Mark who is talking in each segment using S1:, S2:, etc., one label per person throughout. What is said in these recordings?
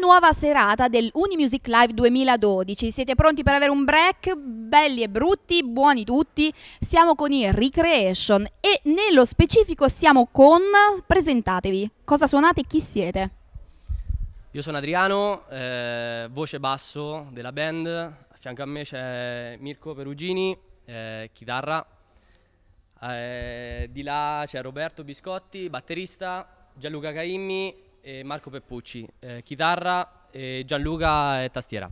S1: nuova serata del Unimusic Live 2012. Siete pronti per avere un break? Belli e brutti, buoni tutti. Siamo con i Recreation e nello specifico siamo con... Presentatevi, cosa suonate e chi siete?
S2: Io sono Adriano, eh, voce basso della band. A fianco a me c'è Mirko Perugini, eh, chitarra. Eh, di là c'è Roberto Biscotti, batterista. Gianluca Caimmi, e Marco Peppucci, eh, chitarra, e Gianluca e tastiera.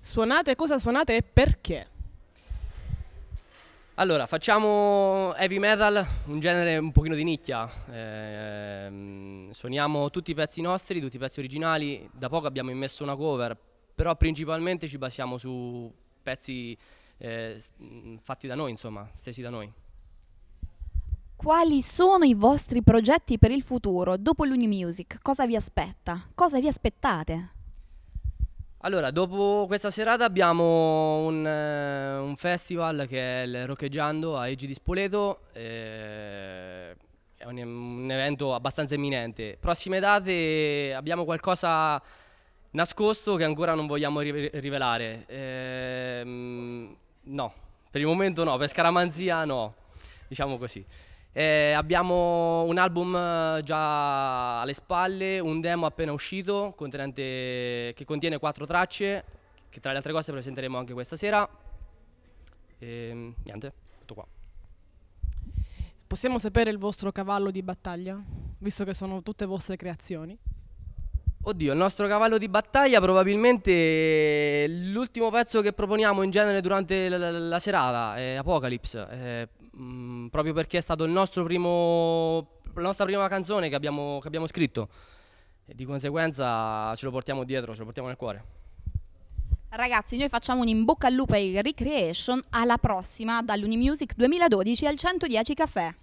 S3: Suonate, cosa suonate e perché?
S2: Allora, facciamo heavy metal, un genere un pochino di nicchia. Eh, suoniamo tutti i pezzi nostri, tutti i pezzi originali. Da poco abbiamo immesso una cover, però principalmente ci basiamo su pezzi eh, fatti da noi, insomma, stesi da noi.
S1: Quali sono i vostri progetti per il futuro dopo l'Unimusic? Cosa vi aspetta? Cosa vi aspettate?
S2: Allora, dopo questa serata abbiamo un, eh, un festival che è il Roccheggiando a Egi di Spoleto, eh, è un, un, evento abbastanza imminente. Prossime date abbiamo qualcosa nascosto che ancora non vogliamo ri rivelare. Eh, no, per il momento no, per scaramanzia no, diciamo così. Eh, abbiamo un album eh, già alle spalle, un demo appena uscito che contiene quattro tracce, che tra le altre cose presenteremo anche questa sera. E, ehm, niente, tutto qua.
S3: Possiamo sapere il vostro cavallo di battaglia, visto che sono tutte vostre creazioni?
S2: Oddio, il nostro cavallo di battaglia probabilmente l'ultimo pezzo che proponiamo in genere durante la, la, la serata è Apocalypse. Eh, Mm, proprio perché è stato il nostro primo, la nostra prima canzone che abbiamo, che abbiamo scritto e di conseguenza ce lo portiamo dietro, ce lo portiamo nel cuore.
S1: Ragazzi, noi facciamo un in bocca al lupo ai Recreation, alla prossima dall'Unimusic 2012 al 110 Caffè.